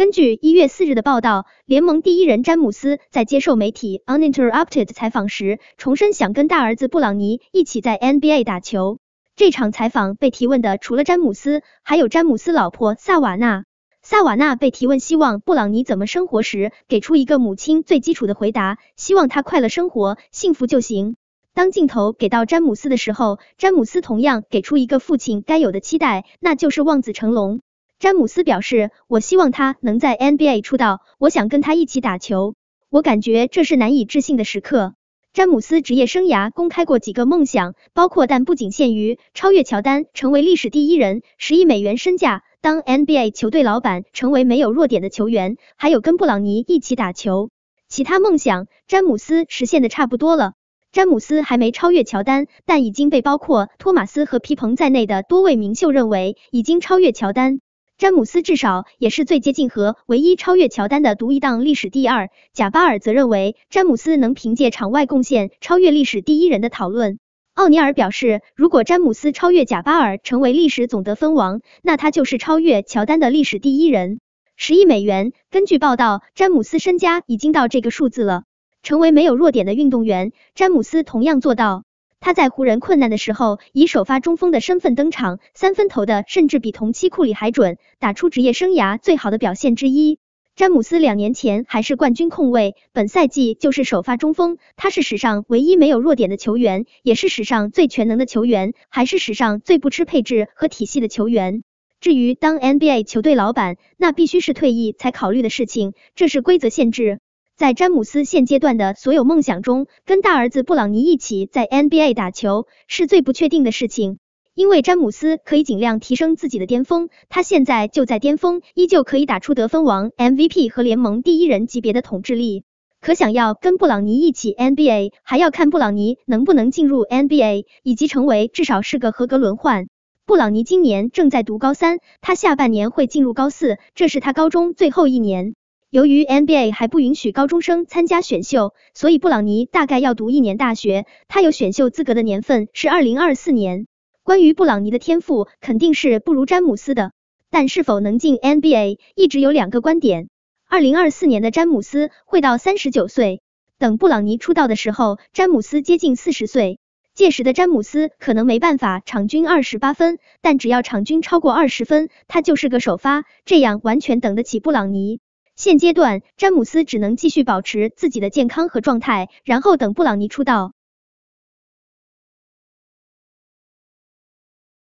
根据一月四日的报道，联盟第一人詹姆斯在接受媒体 Uninterrupted 采访时，重申想跟大儿子布朗尼一起在 NBA 打球。这场采访被提问的除了詹姆斯，还有詹姆斯老婆萨瓦纳。萨瓦纳被提问希望布朗尼怎么生活时，给出一个母亲最基础的回答：希望他快乐生活，幸福就行。当镜头给到詹姆斯的时候，詹姆斯同样给出一个父亲该有的期待，那就是望子成龙。詹姆斯表示：“我希望他能在 NBA 出道，我想跟他一起打球。我感觉这是难以置信的时刻。”詹姆斯职业生涯公开过几个梦想，包括但不仅限于超越乔丹，成为历史第一人，十亿美元身价，当 NBA 球队老板，成为没有弱点的球员，还有跟布朗尼一起打球。其他梦想，詹姆斯实现的差不多了。詹姆斯还没超越乔丹，但已经被包括托马斯和皮蓬在内的多位名秀认为已经超越乔丹。詹姆斯至少也是最接近和唯一超越乔丹的独一档历史第二。贾巴尔则认为，詹姆斯能凭借场外贡献超越历史第一人的讨论。奥尼尔表示，如果詹姆斯超越贾巴尔成为历史总得分王，那他就是超越乔丹的历史第一人。十亿美元，根据报道，詹姆斯身家已经到这个数字了。成为没有弱点的运动员，詹姆斯同样做到。他在湖人困难的时候，以首发中锋的身份登场，三分投的甚至比同期库里还准，打出职业生涯最好的表现之一。詹姆斯两年前还是冠军控卫，本赛季就是首发中锋。他是史上唯一没有弱点的球员，也是史上最全能的球员，还是史上最不吃配置和体系的球员。至于当 NBA 球队老板，那必须是退役才考虑的事情，这是规则限制。在詹姆斯现阶段的所有梦想中，跟大儿子布朗尼一起在 NBA 打球是最不确定的事情，因为詹姆斯可以尽量提升自己的巅峰，他现在就在巅峰，依旧可以打出得分王、MVP 和联盟第一人级别的统治力。可想要跟布朗尼一起 NBA，还要看布朗尼能不能进入 NBA，以及成为至少是个合格轮换。布朗尼今年正在读高三，他下半年会进入高四，这是他高中最后一年。由于 NBA 还不允许高中生参加选秀，所以布朗尼大概要读一年大学。他有选秀资格的年份是二零二四年。关于布朗尼的天赋，肯定是不如詹姆斯的，但是否能进 NBA，一直有两个观点。二零二四年的詹姆斯会到三十九岁，等布朗尼出道的时候，詹姆斯接近四十岁，届时的詹姆斯可能没办法场均二十八分，但只要场均超过二十分，他就是个首发，这样完全等得起布朗尼。现阶段，詹姆斯只能继续保持自己的健康和状态，然后等布朗尼出道。